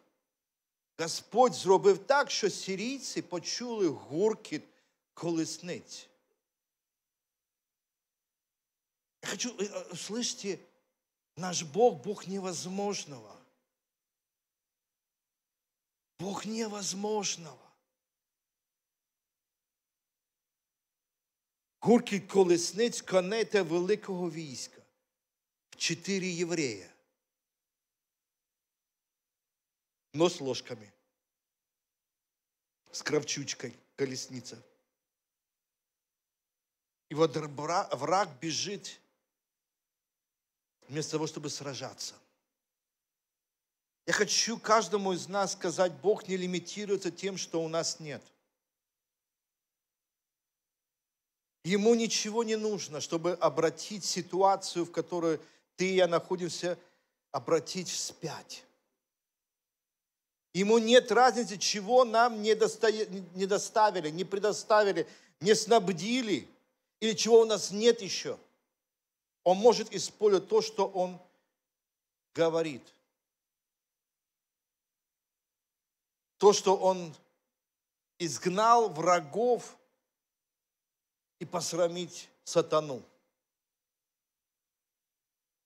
Господь зробив так, что сирийцы почули гуркіт колесниц. Я хочу, э, э, слышите, Наш Бог – Бог невозможного. Бог невозможного. Гуркіт колесниць коней та великого війська. Чотири єврея. Но с ложками. С кровчучкой колесница. И вот враг бежит вместо того, чтобы сражаться. Я хочу каждому из нас сказать, Бог не лимитируется тем, что у нас нет. Ему ничего не нужно, чтобы обратить ситуацию, в которой ты и я находимся, обратить вспять. Ему нет разницы, чего нам не, доста... не доставили, не предоставили, не снабдили, или чего у нас нет еще – он может использовать то, что он говорит. То, что он изгнал врагов и посрамить сатану.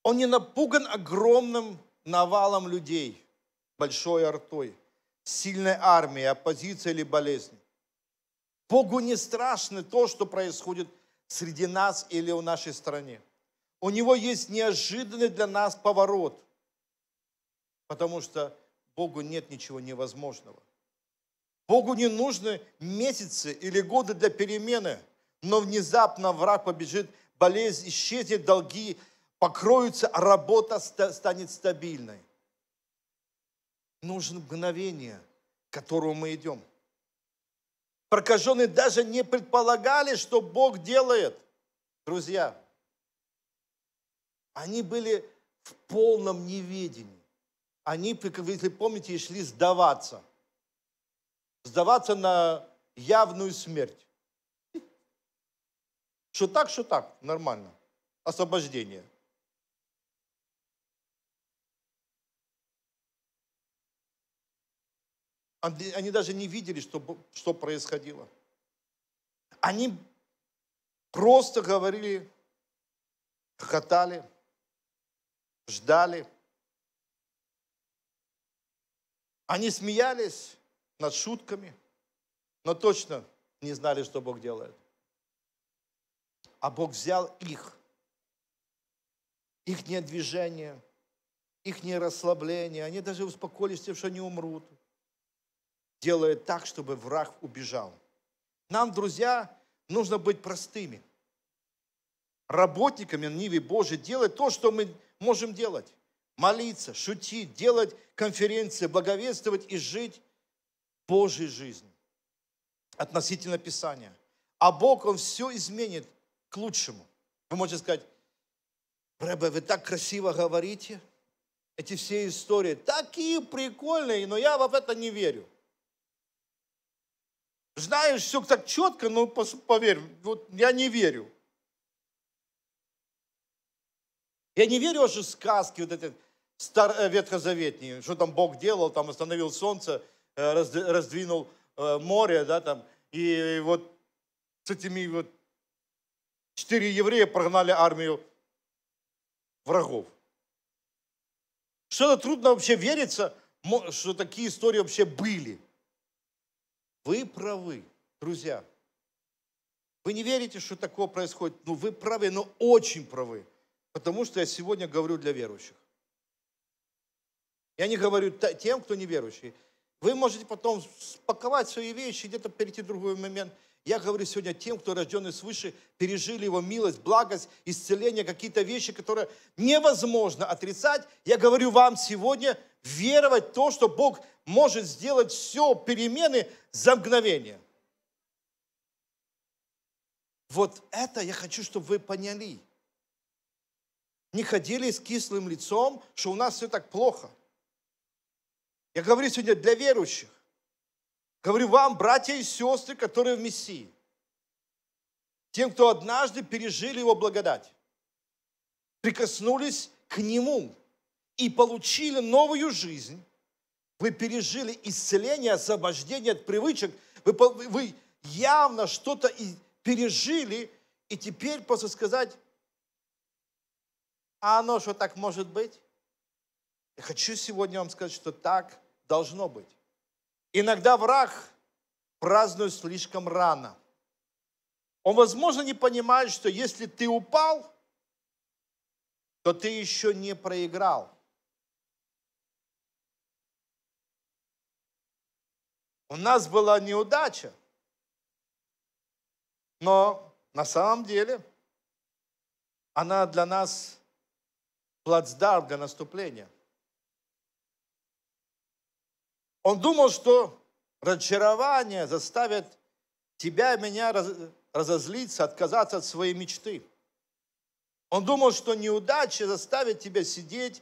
Он не напуган огромным навалом людей, большой артой, сильной армией, оппозицией или болезнью. Богу не страшно то, что происходит среди нас или в нашей стране. У него есть неожиданный для нас поворот, потому что Богу нет ничего невозможного. Богу не нужны месяцы или годы для перемены, но внезапно враг побежит, болезнь исчезнет, долги покроются, а работа станет стабильной. Нужно мгновение, к которому мы идем. Прокаженные даже не предполагали, что Бог делает. Друзья, они были в полном неведении. Они, если помните, и шли сдаваться. Сдаваться на явную смерть. Что так, что так, нормально. Освобождение. Они даже не видели, что, что происходило. Они просто говорили, хохотали – ждали. Они смеялись над шутками, но точно не знали, что Бог делает. А Бог взял их, их недвижение, их не расслабление, они даже успокоились тем, что не умрут. Делает так, чтобы враг убежал. Нам, друзья, нужно быть простыми. Работниками Нивы Божьей делать то, что мы можем делать? Молиться, шутить, делать конференции, благовествовать и жить Божьей жизнью относительно Писания. А Бог, Он все изменит к лучшему. Вы можете сказать, Рэбе, вы так красиво говорите, эти все истории такие прикольные, но я в это не верю. Знаешь, все так четко, но поверь, вот я не верю. Я не верю уже в сказки вот эти стар, э, ветхозаветные, что там Бог делал, там остановил солнце, э, раздвинул э, море, да, там, и вот с этими вот четыре еврея прогнали армию врагов. Что-то трудно вообще вериться, что такие истории вообще были. Вы правы, друзья. Вы не верите, что такое происходит? Ну, вы правы, но очень правы. Потому что я сегодня говорю для верующих. Я не говорю тем, кто не верующий. Вы можете потом спаковать свои вещи, где-то перейти в другой момент. Я говорю сегодня тем, кто рожденный свыше, пережили его милость, благость, исцеление, какие-то вещи, которые невозможно отрицать. Я говорю вам сегодня веровать в то, что Бог может сделать все перемены за мгновение. Вот это я хочу, чтобы вы поняли – не ходили с кислым лицом, что у нас все так плохо. Я говорю сегодня для верующих. Говорю вам, братья и сестры, которые в Мессии. Тем, кто однажды пережили Его благодать. Прикоснулись к Нему и получили новую жизнь. Вы пережили исцеление, освобождение от привычек. Вы, вы явно что-то пережили, и теперь, просто сказать, а оно что так может быть? Я хочу сегодня вам сказать, что так должно быть. Иногда враг празднует слишком рано. Он, возможно, не понимает, что если ты упал, то ты еще не проиграл. У нас была неудача, но на самом деле она для нас плацдарм для наступления. Он думал, что разочарование заставит тебя и меня разозлиться, отказаться от своей мечты. Он думал, что неудача заставит тебя сидеть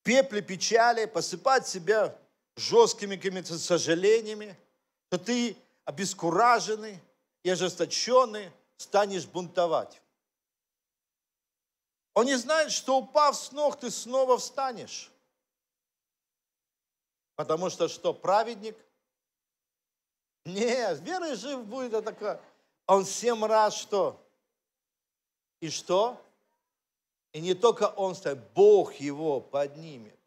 в пепле печали, посыпать себя жесткими какими-то сожалениями, что ты обескураженный и ожесточенный станешь бунтовать. Он не знает, что упав с ног, ты снова встанешь. Потому что что, праведник? Нет, верой жив будет, а такое. Он семь раз что? И что? И не только он стоит, Бог его поднимет.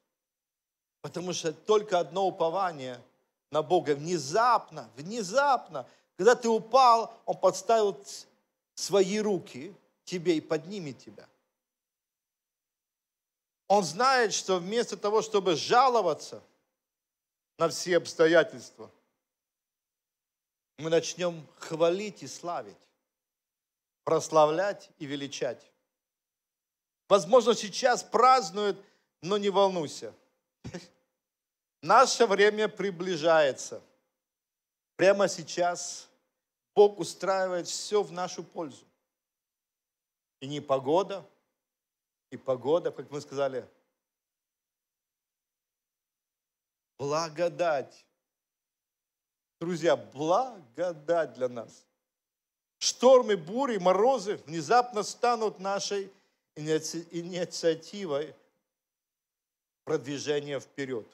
Потому что только одно упование на Бога. Внезапно, внезапно, когда ты упал, он подставил свои руки тебе и поднимет тебя. Он знает, что вместо того, чтобы жаловаться на все обстоятельства, мы начнем хвалить и славить, прославлять и величать. Возможно, сейчас празднуют, но не волнуйся. Наше время приближается. Прямо сейчас Бог устраивает все в нашу пользу. И не погода – и погода, как мы сказали, благодать. Друзья, благодать для нас. Штормы, бури, морозы внезапно станут нашей инициативой продвижения вперед.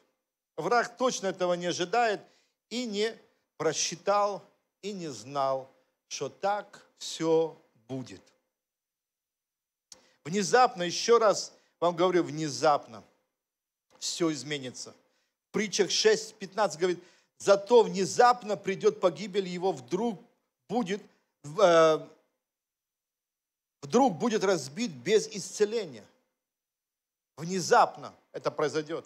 Враг точно этого не ожидает и не просчитал, и не знал, что так все будет. Внезапно, еще раз вам говорю, внезапно все изменится. В притчах 6.15 говорит, зато внезапно придет погибель его, вдруг будет, э, вдруг будет разбит без исцеления. Внезапно это произойдет.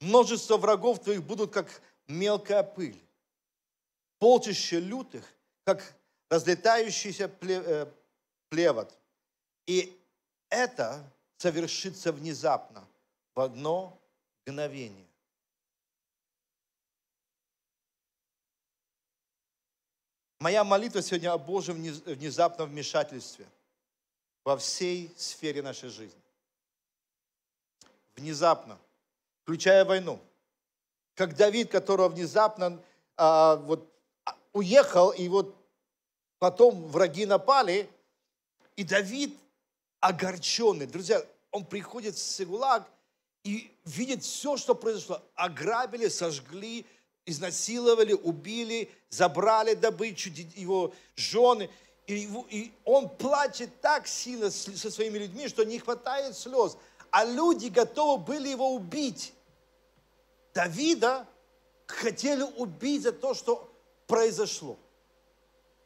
Множество врагов твоих будут, как мелкая пыль. Полчища лютых, как разлетающийся э, плевод. И это совершится внезапно, в одно мгновение. Моя молитва сегодня о Божьем внезапном вмешательстве во всей сфере нашей жизни. Внезапно, включая войну. Как Давид, которого внезапно а, вот, а, уехал, и вот потом враги напали, и Давид огорченный. Друзья, он приходит в Сегулаг и видит все, что произошло. Ограбили, сожгли, изнасиловали, убили, забрали добычу его жены. И, его, и он плачет так сильно со своими людьми, что не хватает слез. А люди готовы были его убить. Давида хотели убить за то, что произошло.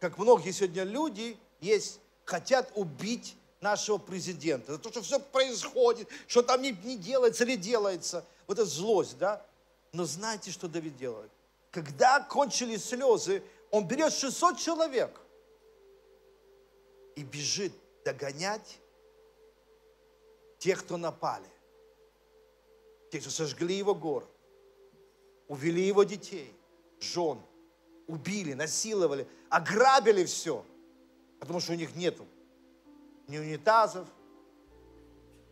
Как многие сегодня люди есть, хотят убить нашего президента, за то, что все происходит, что там не, не делается или делается. Вот это злость, да? Но знаете, что Давид делает? Когда кончились слезы, он берет 600 человек и бежит догонять тех, кто напали, тех, кто сожгли его город, увели его детей, жен, убили, насиловали, ограбили все, потому что у них нету ни унитазов,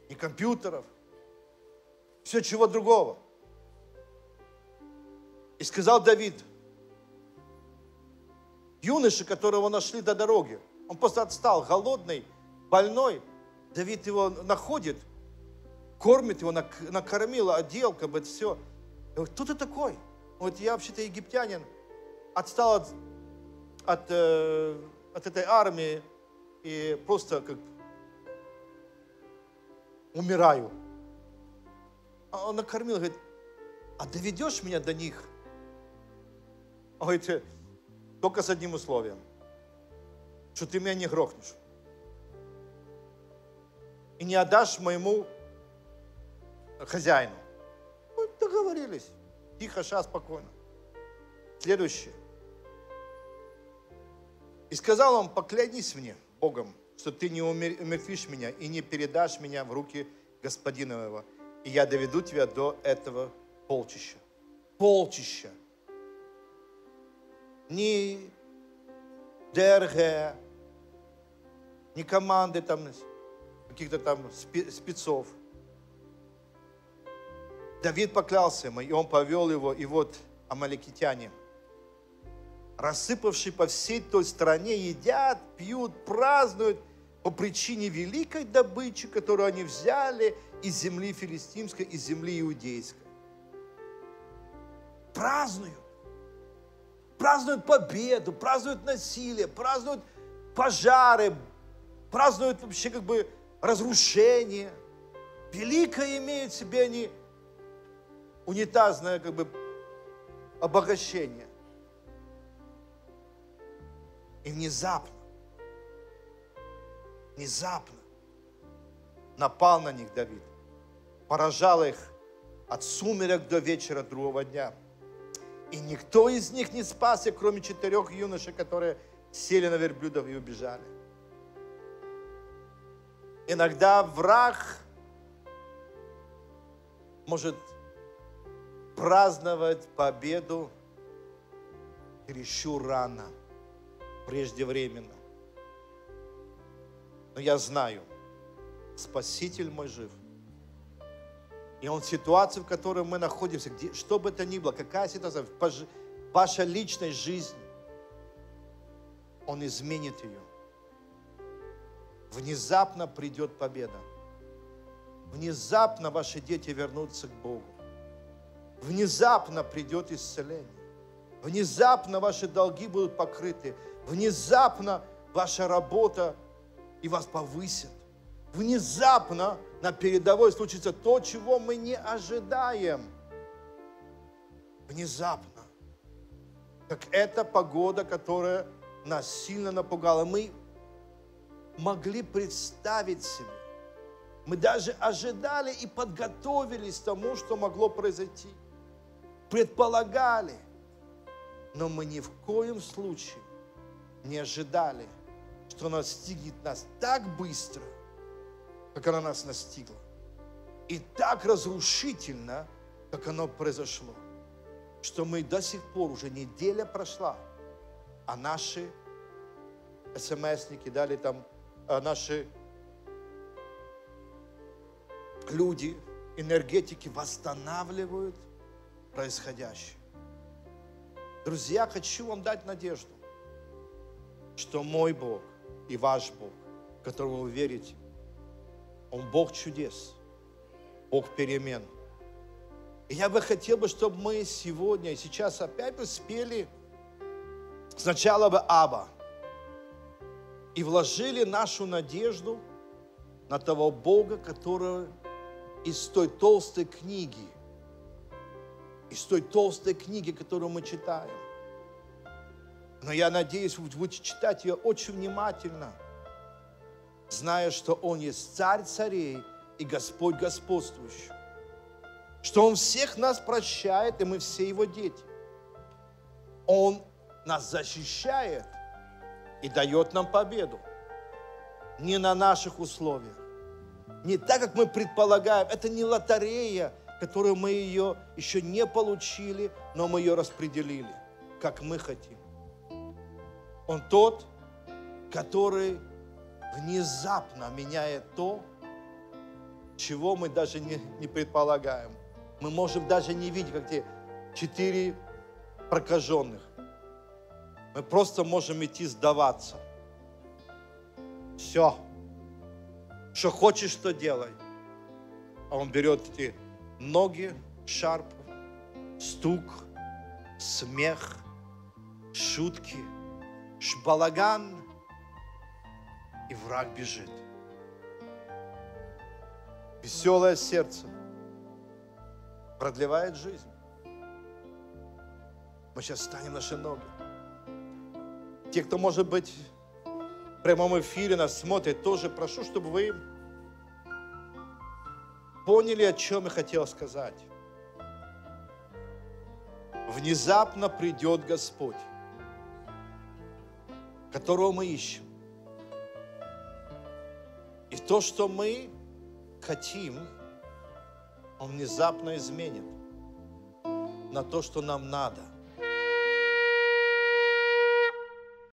ни компьютеров, все чего другого. И сказал Давид, юноше, которого нашли до дороги, он просто отстал, голодный, больной, Давид его находит, кормит его, накормил, одел, как бы все. Я говорю, кто ты такой? Вот я вообще-то египтянин, отстал от, от, э, от этой армии, и просто как умираю. А он накормил, говорит, а доведешь меня до них? Он говорит, только с одним условием, что ты меня не грохнешь. И не отдашь моему хозяину. Мы договорились. Тихо, ша, спокойно. Следующее. И сказал он, поклянись мне – Богом, что ты не умертвишь меня и не передашь меня в руки господина моего, и я доведу тебя до этого полчища. Полчища. ни ДРГ, ни команды там, каких-то там спецов. Давид поклялся ему, и он повел его, и вот амаликитяне – рассыпавшие по всей той стране, едят, пьют, празднуют по причине великой добычи, которую они взяли из земли филистимской, из земли иудейской. Празднуют. Празднуют победу, празднуют насилие, празднуют пожары, празднуют вообще как бы разрушение. Великое имеют себе они унитазное как бы обогащение. И внезапно, внезапно напал на них Давид, поражал их от сумерек до вечера другого дня. И никто из них не спасся, кроме четырех юношей, которые сели на верблюдов и убежали. Иногда враг может праздновать победу еще рано – преждевременно. Но я знаю, Спаситель мой жив. И он ситуации, в которой мы находимся, где, что бы это ни было, какая ситуация, в вашей личной жизни, он изменит ее. Внезапно придет победа. Внезапно ваши дети вернутся к Богу. Внезапно придет исцеление. Внезапно ваши долги будут покрыты. Внезапно ваша работа и вас повысят. Внезапно на передовой случится то, чего мы не ожидаем. Внезапно. Как эта погода, которая нас сильно напугала. Мы могли представить себе. Мы даже ожидали и подготовились к тому, что могло произойти. Предполагали – но мы ни в коем случае не ожидали, что она настигнет нас так быстро, как она нас настигла, и так разрушительно, как оно произошло, что мы до сих пор, уже неделя прошла, а наши смсники дали там, а наши люди, энергетики восстанавливают происходящее. Друзья, хочу вам дать надежду, что мой Бог и ваш Бог, которому вы верите, Он Бог чудес, Бог перемен. И я бы хотел, бы, чтобы мы сегодня и сейчас опять бы спели сначала бы Аба и вложили нашу надежду на того Бога, который из той толстой книги – из той толстой книги, которую мы читаем. Но я надеюсь, вы будете читать ее очень внимательно, зная, что Он есть Царь царей и Господь господствующий. Что Он всех нас прощает, и мы все Его дети. Он нас защищает и дает нам победу. Не на наших условиях, не так, как мы предполагаем. Это не лотерея, которую мы ее еще не получили, но мы ее распределили, как мы хотим. Он тот, который внезапно меняет то, чего мы даже не, не предполагаем. Мы можем даже не видеть, как те четыре прокаженных. Мы просто можем идти сдаваться. Все. Что хочешь, что делай. А он берет эти ноги, шарп, стук, смех, шутки, шбалаган, и враг бежит. Веселое сердце продлевает жизнь. Мы сейчас станем наши ноги. Те, кто, может быть, в прямом эфире нас смотрит, тоже прошу, чтобы вы поняли, о чем я хотел сказать. Внезапно придет Господь, которого мы ищем. И то, что мы хотим, Он внезапно изменит на то, что нам надо.